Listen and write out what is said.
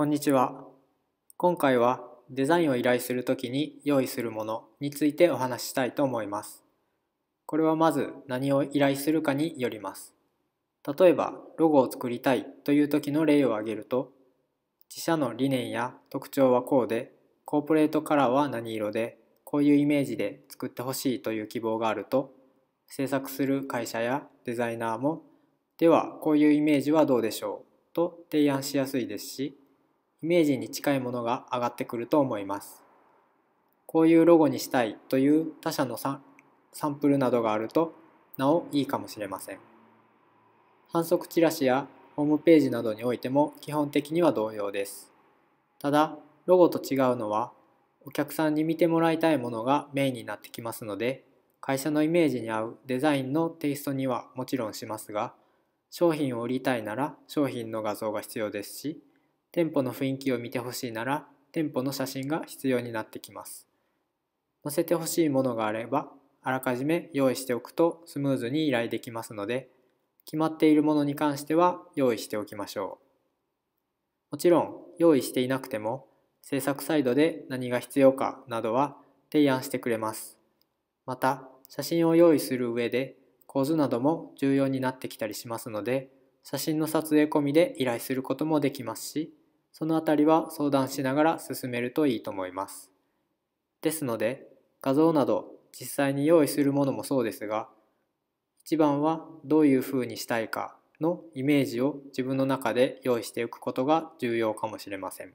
こんにちは。今回はデザインを依頼するときに用意するものについてお話ししたいと思います。これはまず何を依頼するかによります。例えばロゴを作りたいという時の例を挙げると自社の理念や特徴はこうでコーポレートカラーは何色でこういうイメージで作ってほしいという希望があると制作する会社やデザイナーもではこういうイメージはどうでしょうと提案しやすいですしイメージに近いものが上がってくると思います。こういうロゴにしたいという他社のサンプルなどがあるとなおいいかもしれません。反則チラシやホームページなどにおいても基本的には同様です。ただ、ロゴと違うのはお客さんに見てもらいたいものがメインになってきますので、会社のイメージに合うデザインのテイストにはもちろんしますが、商品を売りたいなら商品の画像が必要ですし、店舗の雰囲気を見てほしいなら店舗の写真が必要になってきます。載せてほしいものがあればあらかじめ用意しておくとスムーズに依頼できますので決まっているものに関しては用意しておきましょう。もちろん用意していなくても制作サイドで何が必要かなどは提案してくれます。また写真を用意する上で構図なども重要になってきたりしますので写真の撮影込みで依頼することもできますしそのあたりは相談しながら進めるといいと思います。ですので、画像など実際に用意するものもそうですが、一番はどういうふうにしたいかのイメージを自分の中で用意しておくことが重要かもしれません。